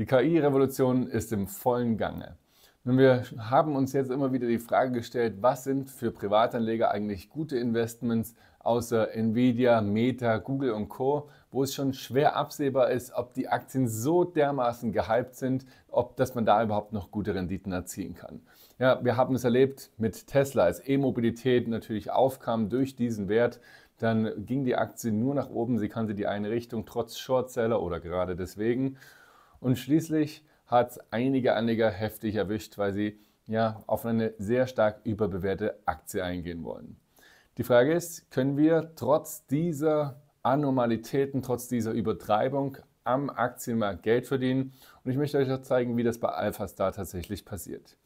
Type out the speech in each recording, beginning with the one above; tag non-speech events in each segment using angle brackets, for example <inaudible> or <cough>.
Die KI-Revolution ist im vollen Gange. Nun, wir haben uns jetzt immer wieder die Frage gestellt, was sind für Privatanleger eigentlich gute Investments außer Nvidia, Meta, Google und Co., wo es schon schwer absehbar ist, ob die Aktien so dermaßen gehypt sind, ob dass man da überhaupt noch gute Renditen erzielen kann. Ja, wir haben es erlebt mit Tesla, als E-Mobilität natürlich aufkam durch diesen Wert, dann ging die Aktie nur nach oben, sie kannte die eine Richtung trotz Shortseller oder gerade deswegen. Und schließlich hat es einige Anleger heftig erwischt, weil sie ja auf eine sehr stark überbewährte Aktie eingehen wollen. Die Frage ist, können wir trotz dieser Anormalitäten, trotz dieser Übertreibung am Aktienmarkt Geld verdienen? Und ich möchte euch auch zeigen, wie das bei AlphaStar tatsächlich passiert.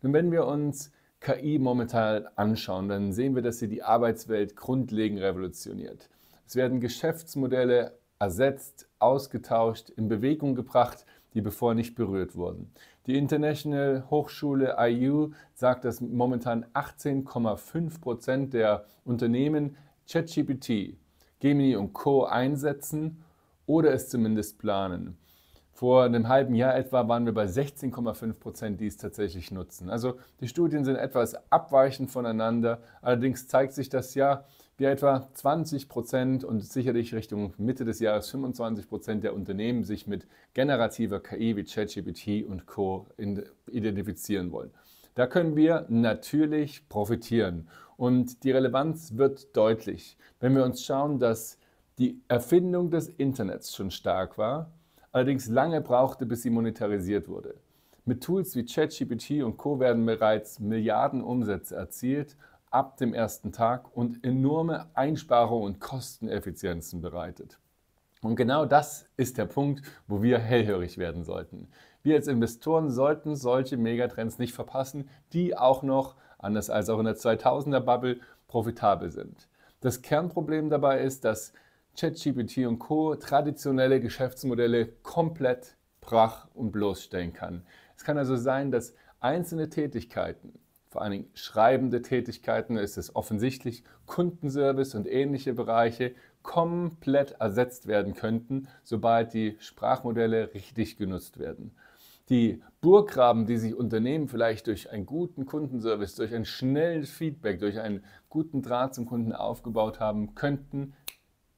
Nun, wenn wir uns KI momentan anschauen, dann sehen wir, dass sie die Arbeitswelt grundlegend revolutioniert. Es werden Geschäftsmodelle ersetzt, ausgetauscht, in Bewegung gebracht, die bevor nicht berührt wurden. Die International Hochschule IU sagt, dass momentan 18,5 Prozent der Unternehmen ChatGPT, Gemini und Co. einsetzen oder es zumindest planen. Vor einem halben Jahr etwa waren wir bei 16,5 Prozent, die es tatsächlich nutzen. Also die Studien sind etwas abweichend voneinander. Allerdings zeigt sich, das ja die etwa 20 Prozent und sicherlich Richtung Mitte des Jahres 25 Prozent der Unternehmen sich mit generativer KI wie ChatGPT und Co. identifizieren wollen. Da können wir natürlich profitieren und die Relevanz wird deutlich, wenn wir uns schauen, dass die Erfindung des Internets schon stark war, allerdings lange brauchte, bis sie monetarisiert wurde. Mit Tools wie ChatGPT und Co werden bereits Milliarden Umsätze erzielt ab dem ersten Tag und enorme Einsparungen und Kosteneffizienzen bereitet. Und genau das ist der Punkt, wo wir hellhörig werden sollten. Wir als Investoren sollten solche Megatrends nicht verpassen, die auch noch, anders als auch in der 2000er Bubble, profitabel sind. Das Kernproblem dabei ist, dass ChatGPT und Co. traditionelle Geschäftsmodelle komplett brach und bloßstellen kann. Es kann also sein, dass einzelne Tätigkeiten vor allen Dingen schreibende Tätigkeiten, ist es offensichtlich, Kundenservice und ähnliche Bereiche komplett ersetzt werden könnten, sobald die Sprachmodelle richtig genutzt werden. Die Burggraben, die sich Unternehmen vielleicht durch einen guten Kundenservice, durch ein schnelles Feedback, durch einen guten Draht zum Kunden aufgebaut haben, könnten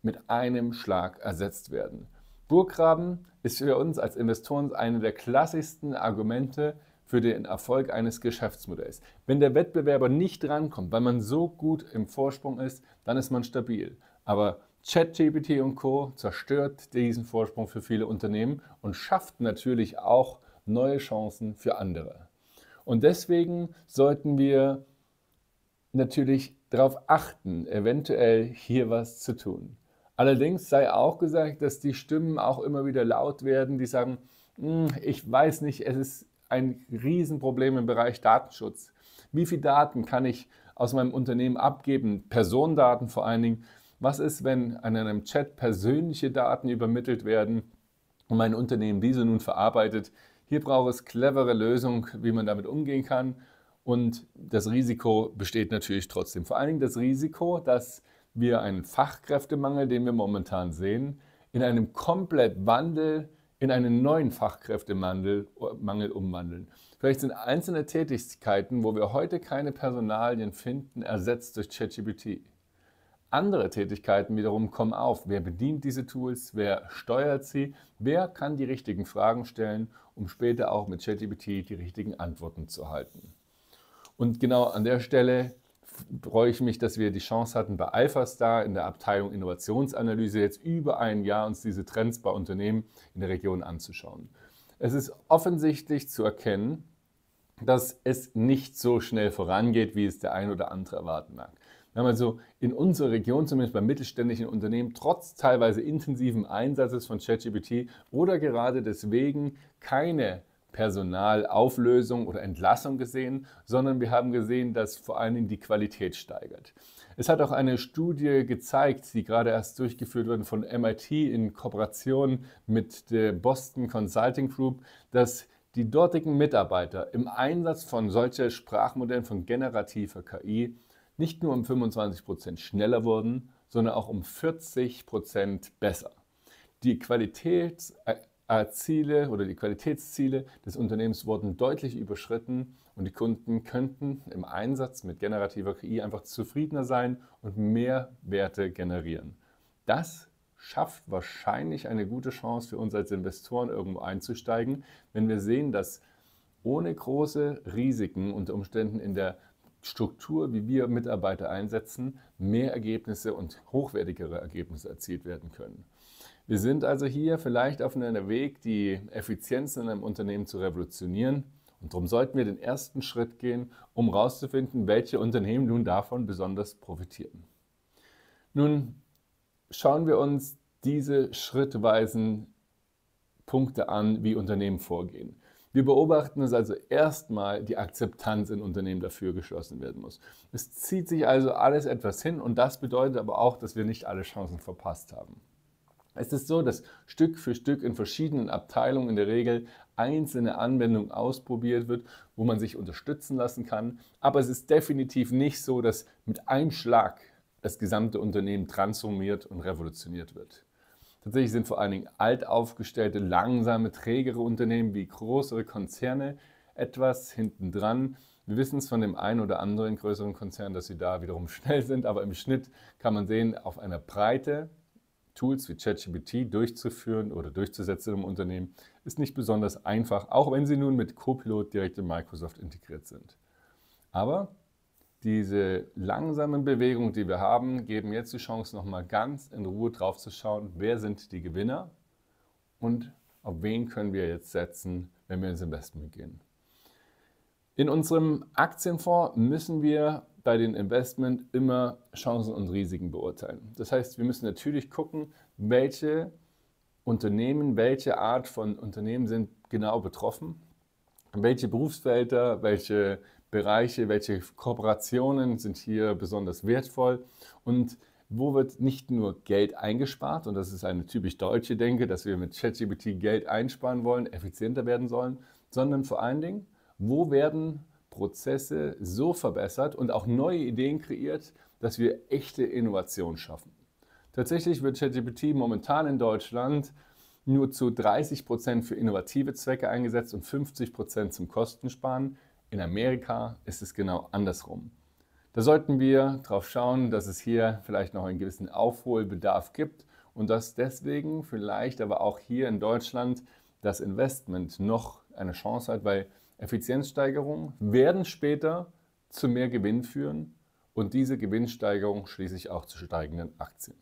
mit einem Schlag ersetzt werden. Burggraben ist für uns als Investoren eine der klassischsten Argumente, für den Erfolg eines Geschäftsmodells. Wenn der Wettbewerber nicht rankommt, weil man so gut im Vorsprung ist, dann ist man stabil. Aber ChatGPT und Co zerstört diesen Vorsprung für viele Unternehmen und schafft natürlich auch neue Chancen für andere. Und deswegen sollten wir natürlich darauf achten, eventuell hier was zu tun. Allerdings sei auch gesagt, dass die Stimmen auch immer wieder laut werden, die sagen, hm, ich weiß nicht, es ist ein Riesenproblem im Bereich Datenschutz. Wie viele Daten kann ich aus meinem Unternehmen abgeben? Personendaten vor allen Dingen. Was ist, wenn an einem Chat persönliche Daten übermittelt werden und mein Unternehmen diese nun verarbeitet? Hier braucht es clevere Lösungen, wie man damit umgehen kann. Und das Risiko besteht natürlich trotzdem. Vor allen Dingen das Risiko, dass wir einen Fachkräftemangel, den wir momentan sehen, in einem komplett Wandel in einen neuen Fachkräftemangel Mangel umwandeln. Vielleicht sind einzelne Tätigkeiten, wo wir heute keine Personalien finden, ersetzt durch ChatGPT. Andere Tätigkeiten wiederum kommen auf. Wer bedient diese Tools? Wer steuert sie? Wer kann die richtigen Fragen stellen, um später auch mit ChatGPT die richtigen Antworten zu halten? Und genau an der Stelle freue ich mich, dass wir die Chance hatten, bei Alphastar in der Abteilung Innovationsanalyse jetzt über ein Jahr uns diese Trends bei Unternehmen in der Region anzuschauen. Es ist offensichtlich zu erkennen, dass es nicht so schnell vorangeht, wie es der ein oder andere erwarten mag. Wir haben also in unserer Region, zumindest bei mittelständischen Unternehmen, trotz teilweise intensiven Einsatzes von ChatGPT oder gerade deswegen keine Personalauflösung oder Entlassung gesehen, sondern wir haben gesehen, dass vor allen Dingen die Qualität steigert. Es hat auch eine Studie gezeigt, die gerade erst durchgeführt wurde von MIT in Kooperation mit der Boston Consulting Group, dass die dortigen Mitarbeiter im Einsatz von solchen Sprachmodellen von generativer KI nicht nur um 25% Prozent schneller wurden, sondern auch um 40% Prozent besser. Die Qualität äh, Ziele oder die Qualitätsziele des Unternehmens wurden deutlich überschritten und die Kunden könnten im Einsatz mit generativer KI einfach zufriedener sein und mehr Werte generieren. Das schafft wahrscheinlich eine gute Chance für uns als Investoren irgendwo einzusteigen, wenn wir sehen, dass ohne große Risiken unter Umständen in der Struktur, wie wir Mitarbeiter einsetzen, mehr Ergebnisse und hochwertigere Ergebnisse erzielt werden können. Wir sind also hier vielleicht auf einem Weg, die Effizienz in einem Unternehmen zu revolutionieren. Und darum sollten wir den ersten Schritt gehen, um herauszufinden, welche Unternehmen nun davon besonders profitieren. Nun schauen wir uns diese schrittweisen Punkte an, wie Unternehmen vorgehen. Wir beobachten, dass also erstmal die Akzeptanz in Unternehmen dafür geschlossen werden muss. Es zieht sich also alles etwas hin und das bedeutet aber auch, dass wir nicht alle Chancen verpasst haben. Es ist so, dass Stück für Stück in verschiedenen Abteilungen in der Regel einzelne Anwendungen ausprobiert wird, wo man sich unterstützen lassen kann. Aber es ist definitiv nicht so, dass mit einem Schlag das gesamte Unternehmen transformiert und revolutioniert wird. Tatsächlich sind vor allen Dingen altaufgestellte, langsame, trägere Unternehmen wie größere Konzerne etwas hintendran. Wir wissen es von dem einen oder anderen größeren Konzern, dass sie da wiederum <laughs> schnell sind, aber im Schnitt kann man sehen, auf einer Breite Tools wie ChatGPT durchzuführen oder durchzusetzen im Unternehmen, ist nicht besonders einfach, auch wenn sie nun mit Copilot direkt in Microsoft integriert sind. Aber diese langsamen Bewegungen, die wir haben, geben jetzt die Chance, nochmal ganz in Ruhe drauf zu schauen, wer sind die Gewinner und auf wen können wir jetzt setzen, wenn wir ins Investment gehen. In unserem Aktienfonds müssen wir bei den Investment immer Chancen und Risiken beurteilen. Das heißt, wir müssen natürlich gucken, welche Unternehmen, welche Art von Unternehmen sind genau betroffen, welche Berufsfelder, welche Bereiche, welche Kooperationen sind hier besonders wertvoll und wo wird nicht nur Geld eingespart, und das ist eine typisch deutsche Denke, dass wir mit ChatGPT Geld einsparen wollen, effizienter werden sollen, sondern vor allen Dingen, wo werden Prozesse so verbessert und auch neue Ideen kreiert, dass wir echte Innovation schaffen. Tatsächlich wird ChatGPT momentan in Deutschland nur zu 30 Prozent für innovative Zwecke eingesetzt und 50 Prozent zum Kostensparen. In Amerika ist es genau andersrum. Da sollten wir darauf schauen, dass es hier vielleicht noch einen gewissen Aufholbedarf gibt und dass deswegen vielleicht aber auch hier in Deutschland das Investment noch eine Chance hat, weil Effizienzsteigerungen werden später zu mehr Gewinn führen und diese Gewinnsteigerung schließlich auch zu steigenden Aktien.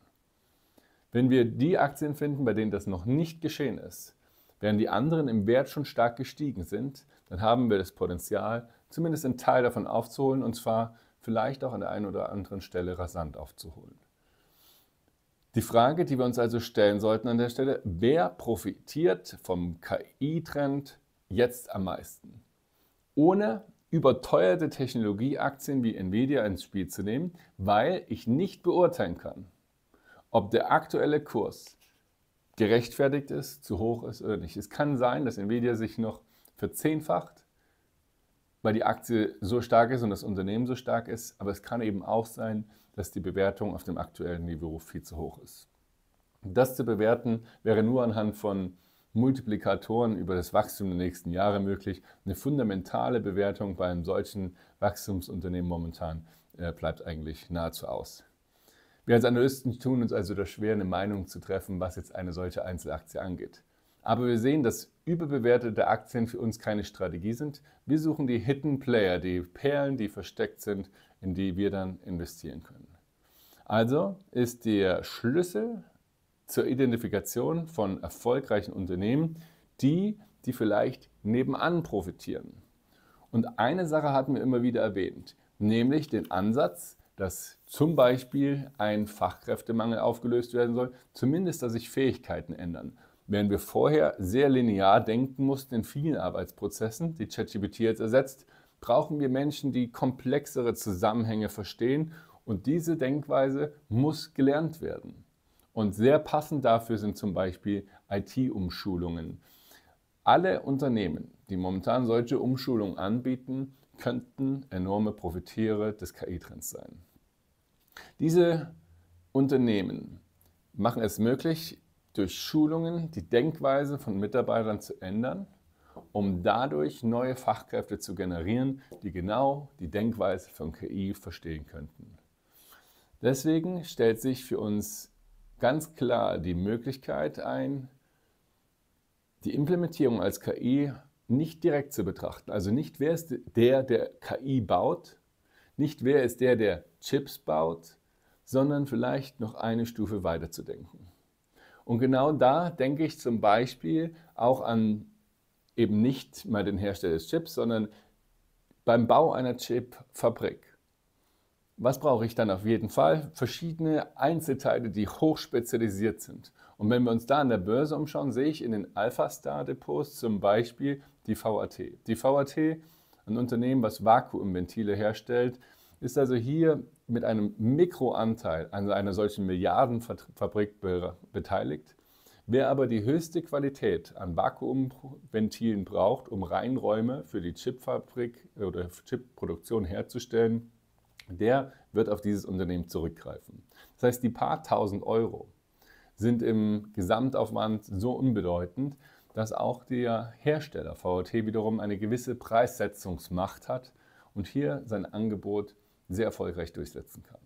Wenn wir die Aktien finden, bei denen das noch nicht geschehen ist, während die anderen im Wert schon stark gestiegen sind, dann haben wir das Potenzial, zumindest einen Teil davon aufzuholen und zwar vielleicht auch an der einen oder anderen Stelle rasant aufzuholen. Die Frage, die wir uns also stellen sollten an der Stelle, wer profitiert vom KI-Trend, jetzt am meisten. Ohne überteuerte Technologieaktien wie Nvidia ins Spiel zu nehmen, weil ich nicht beurteilen kann, ob der aktuelle Kurs gerechtfertigt ist, zu hoch ist oder nicht. Es kann sein, dass Nvidia sich noch verzehnfacht, weil die Aktie so stark ist und das Unternehmen so stark ist, aber es kann eben auch sein, dass die Bewertung auf dem aktuellen Niveau viel zu hoch ist. Das zu bewerten wäre nur anhand von Multiplikatoren über das Wachstum der nächsten Jahre möglich. Eine fundamentale Bewertung bei einem solchen Wachstumsunternehmen momentan äh, bleibt eigentlich nahezu aus. Wir als Analysten tun uns also da schwer, eine Meinung zu treffen, was jetzt eine solche Einzelaktie angeht. Aber wir sehen, dass überbewertete Aktien für uns keine Strategie sind. Wir suchen die Hidden Player, die Perlen, die versteckt sind, in die wir dann investieren können. Also ist der Schlüssel zur Identifikation von erfolgreichen Unternehmen, die, die vielleicht nebenan profitieren. Und eine Sache hatten wir immer wieder erwähnt, nämlich den Ansatz, dass zum Beispiel ein Fachkräftemangel aufgelöst werden soll, zumindest dass sich Fähigkeiten ändern. Während wir vorher sehr linear denken mussten in vielen Arbeitsprozessen, die ChatGPT jetzt ersetzt, brauchen wir Menschen, die komplexere Zusammenhänge verstehen und diese Denkweise muss gelernt werden. Und sehr passend dafür sind zum Beispiel IT-Umschulungen. Alle Unternehmen, die momentan solche Umschulungen anbieten, könnten enorme Profitiere des KI-Trends sein. Diese Unternehmen machen es möglich, durch Schulungen die Denkweise von Mitarbeitern zu ändern, um dadurch neue Fachkräfte zu generieren, die genau die Denkweise von KI verstehen könnten. Deswegen stellt sich für uns ganz klar die Möglichkeit ein, die Implementierung als KI nicht direkt zu betrachten. Also nicht wer ist der, der KI baut, nicht wer ist der, der Chips baut, sondern vielleicht noch eine Stufe weiter zu denken. Und genau da denke ich zum Beispiel auch an eben nicht mal den Hersteller des Chips, sondern beim Bau einer Chipfabrik was brauche ich dann auf jeden Fall? Verschiedene Einzelteile, die hochspezialisiert sind. Und wenn wir uns da an der Börse umschauen, sehe ich in den Alpha-Star-Depots zum Beispiel die VAT. Die VAT, ein Unternehmen, was Vakuumventile herstellt, ist also hier mit einem Mikroanteil an einer solchen Milliardenfabrik beteiligt. Wer aber die höchste Qualität an Vakuumventilen braucht, um Reinräume für die Chipfabrik oder Chipproduktion herzustellen, der wird auf dieses Unternehmen zurückgreifen. Das heißt, die paar tausend Euro sind im Gesamtaufwand so unbedeutend, dass auch der Hersteller VOT wiederum eine gewisse Preissetzungsmacht hat und hier sein Angebot sehr erfolgreich durchsetzen kann.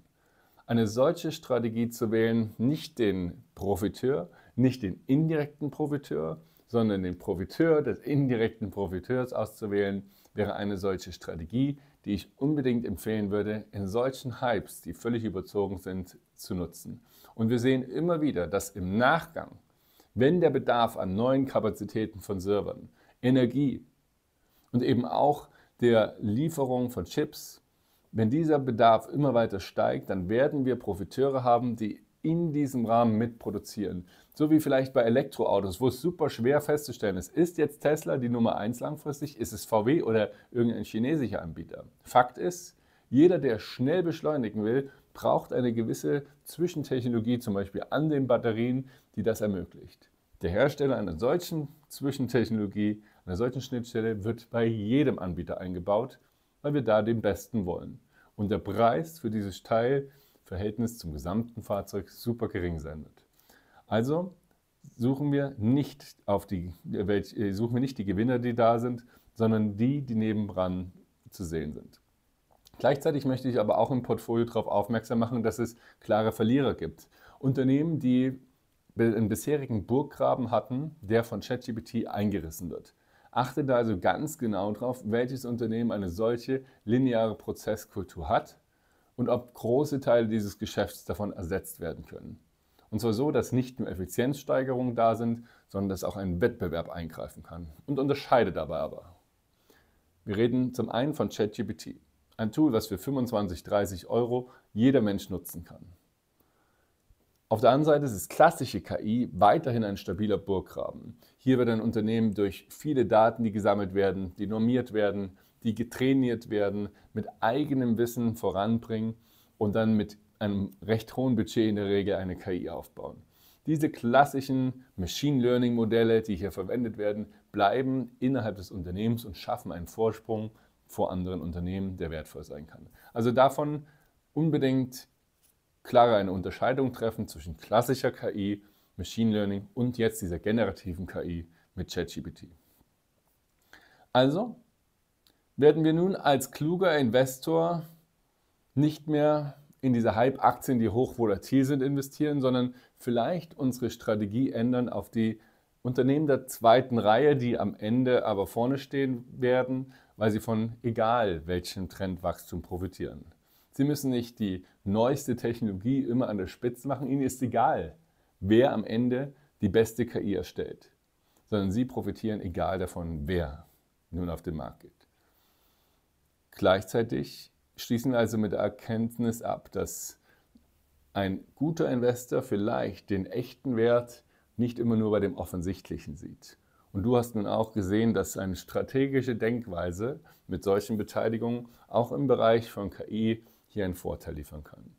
Eine solche Strategie zu wählen, nicht den Profiteur, nicht den indirekten Profiteur, sondern den Profiteur des indirekten Profiteurs auszuwählen, wäre eine solche Strategie, die ich unbedingt empfehlen würde, in solchen Hypes, die völlig überzogen sind, zu nutzen. Und wir sehen immer wieder, dass im Nachgang, wenn der Bedarf an neuen Kapazitäten von Servern, Energie und eben auch der Lieferung von Chips, wenn dieser Bedarf immer weiter steigt, dann werden wir Profiteure haben, die in diesem Rahmen mitproduzieren. So wie vielleicht bei Elektroautos, wo es super schwer festzustellen ist, ist jetzt Tesla die Nummer 1 langfristig, ist es VW oder irgendein chinesischer Anbieter. Fakt ist, jeder, der schnell beschleunigen will, braucht eine gewisse Zwischentechnologie, zum Beispiel an den Batterien, die das ermöglicht. Der Hersteller einer solchen Zwischentechnologie, einer solchen Schnittstelle wird bei jedem Anbieter eingebaut, weil wir da den Besten wollen. Und der Preis für dieses Teil Verhältnis zum gesamten Fahrzeug super gering sein wird. Also suchen wir nicht auf die, äh, suchen wir nicht die Gewinner, die da sind, sondern die, die nebenan zu sehen sind. Gleichzeitig möchte ich aber auch im Portfolio darauf aufmerksam machen, dass es klare Verlierer gibt. Unternehmen, die einen bisherigen Burggraben hatten, der von ChatGPT eingerissen wird. Achte da also ganz genau drauf, welches Unternehmen eine solche lineare Prozesskultur hat und ob große Teile dieses Geschäfts davon ersetzt werden können. Und zwar so, dass nicht nur Effizienzsteigerungen da sind, sondern dass auch ein Wettbewerb eingreifen kann. Und unterscheide dabei aber. Wir reden zum einen von ChatGPT, ein Tool, was für 25, 30 Euro jeder Mensch nutzen kann. Auf der anderen Seite ist es klassische KI weiterhin ein stabiler Burggraben. Hier wird ein Unternehmen durch viele Daten, die gesammelt werden, die normiert werden, die getrainiert werden, mit eigenem Wissen voranbringen und dann mit einem recht hohen Budget in der Regel eine KI aufbauen. Diese klassischen Machine Learning Modelle, die hier verwendet werden, bleiben innerhalb des Unternehmens und schaffen einen Vorsprung vor anderen Unternehmen, der wertvoll sein kann. Also davon unbedingt klarer eine Unterscheidung treffen zwischen klassischer KI, Machine Learning und jetzt dieser generativen KI mit ChatGPT. Also werden wir nun als kluger Investor nicht mehr in diese Hype-Aktien, die hochvolatil sind, investieren, sondern vielleicht unsere Strategie ändern auf die Unternehmen der zweiten Reihe, die am Ende aber vorne stehen werden, weil sie von egal welchem Trendwachstum profitieren. Sie müssen nicht die neueste Technologie immer an der Spitze machen. Ihnen ist egal, wer am Ende die beste KI erstellt, sondern Sie profitieren egal davon, wer nun auf den Markt geht. Gleichzeitig schließen wir also mit der Erkenntnis ab, dass ein guter Investor vielleicht den echten Wert nicht immer nur bei dem Offensichtlichen sieht. Und du hast nun auch gesehen, dass eine strategische Denkweise mit solchen Beteiligungen auch im Bereich von KI hier einen Vorteil liefern kann.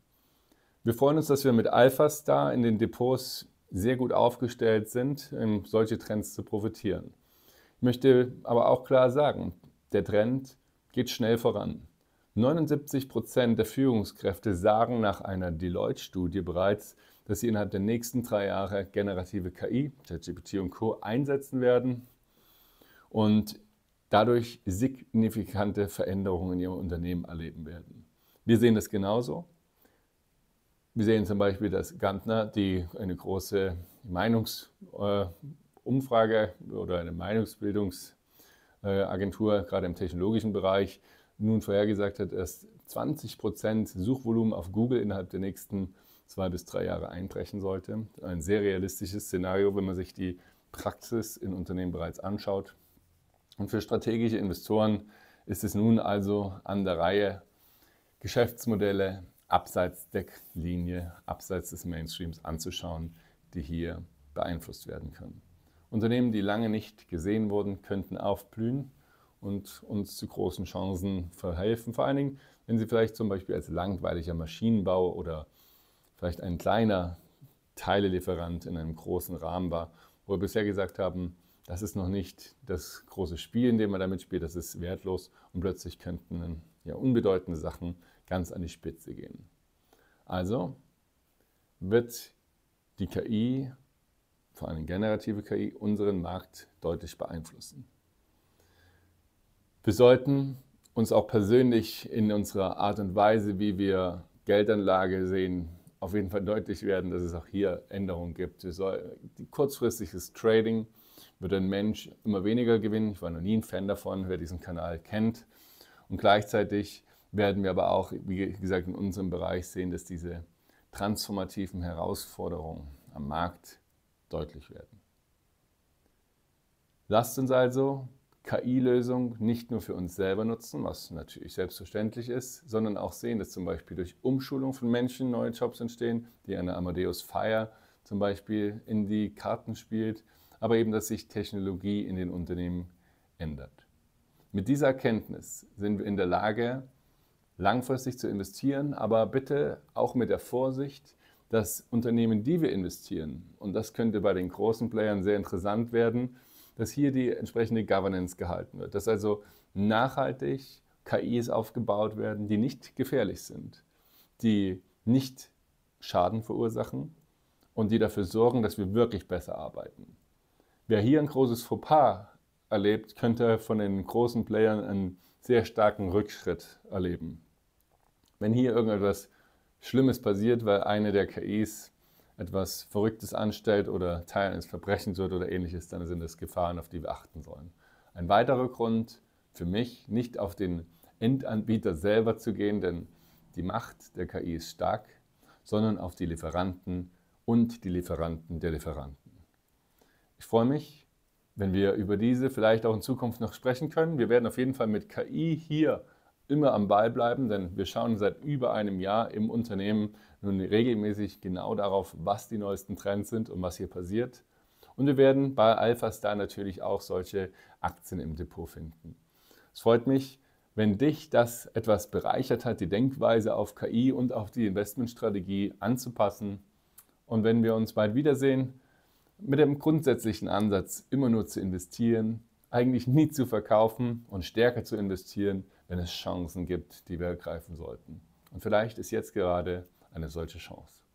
Wir freuen uns, dass wir mit AlphaStar in den Depots sehr gut aufgestellt sind, um solche Trends zu profitieren. Ich möchte aber auch klar sagen, der Trend geht schnell voran. 79 Prozent der Führungskräfte sagen nach einer Deloitte-Studie bereits, dass sie innerhalb der nächsten drei Jahre generative KI, ChatGPT und Co. einsetzen werden und dadurch signifikante Veränderungen in ihrem Unternehmen erleben werden. Wir sehen das genauso. Wir sehen zum Beispiel, dass Gantner, die eine große Meinungsumfrage äh, oder eine Meinungsbildungsagentur äh, gerade im technologischen Bereich nun vorhergesagt hat, dass 20 Prozent Suchvolumen auf Google innerhalb der nächsten zwei bis drei Jahre einbrechen sollte. Ein sehr realistisches Szenario, wenn man sich die Praxis in Unternehmen bereits anschaut. Und für strategische Investoren ist es nun also an der Reihe, Geschäftsmodelle abseits der Linie, abseits des Mainstreams anzuschauen, die hier beeinflusst werden können. Unternehmen, die lange nicht gesehen wurden, könnten aufblühen und uns zu großen Chancen verhelfen. Vor allen Dingen, wenn sie vielleicht zum Beispiel als langweiliger Maschinenbau oder vielleicht ein kleiner Teilelieferant in einem großen Rahmen war, wo wir bisher gesagt haben, das ist noch nicht das große Spiel, in dem man damit spielt, das ist wertlos und plötzlich könnten ja unbedeutende Sachen ganz an die Spitze gehen. Also wird die KI, vor allem generative KI, unseren Markt deutlich beeinflussen. Wir sollten uns auch persönlich in unserer Art und Weise, wie wir Geldanlage sehen, auf jeden Fall deutlich werden, dass es auch hier Änderungen gibt. Soll, kurzfristiges Trading wird ein Mensch immer weniger gewinnen. Ich war noch nie ein Fan davon, wer diesen Kanal kennt. Und gleichzeitig werden wir aber auch, wie gesagt, in unserem Bereich sehen, dass diese transformativen Herausforderungen am Markt deutlich werden. Lasst uns also KI-Lösung nicht nur für uns selber nutzen, was natürlich selbstverständlich ist, sondern auch sehen, dass zum Beispiel durch Umschulung von Menschen neue Jobs entstehen, die eine Amadeus Fire zum Beispiel in die Karten spielt, aber eben, dass sich Technologie in den Unternehmen ändert. Mit dieser Erkenntnis sind wir in der Lage, langfristig zu investieren, aber bitte auch mit der Vorsicht, dass Unternehmen, die wir investieren, und das könnte bei den großen Playern sehr interessant werden, dass hier die entsprechende Governance gehalten wird, dass also nachhaltig KIs aufgebaut werden, die nicht gefährlich sind, die nicht Schaden verursachen und die dafür sorgen, dass wir wirklich besser arbeiten. Wer hier ein großes Fauxpas erlebt, könnte von den großen Playern einen sehr starken Rückschritt erleben. Wenn hier irgendetwas Schlimmes passiert, weil eine der KIs etwas Verrücktes anstellt oder Teil eines Verbrechens wird oder ähnliches, dann sind das Gefahren, auf die wir achten sollen. Ein weiterer Grund für mich, nicht auf den Endanbieter selber zu gehen, denn die Macht der KI ist stark, sondern auf die Lieferanten und die Lieferanten der Lieferanten. Ich freue mich, wenn wir über diese vielleicht auch in Zukunft noch sprechen können. Wir werden auf jeden Fall mit KI hier immer am Ball bleiben, denn wir schauen seit über einem Jahr im Unternehmen nun regelmäßig genau darauf, was die neuesten Trends sind und was hier passiert. Und wir werden bei AlphaStar natürlich auch solche Aktien im Depot finden. Es freut mich, wenn dich das etwas bereichert hat, die Denkweise auf KI und auf die Investmentstrategie anzupassen. Und wenn wir uns bald wiedersehen, mit dem grundsätzlichen Ansatz, immer nur zu investieren, eigentlich nie zu verkaufen und stärker zu investieren, wenn es Chancen gibt, die wir ergreifen sollten. Und vielleicht ist jetzt gerade eine solche Chance.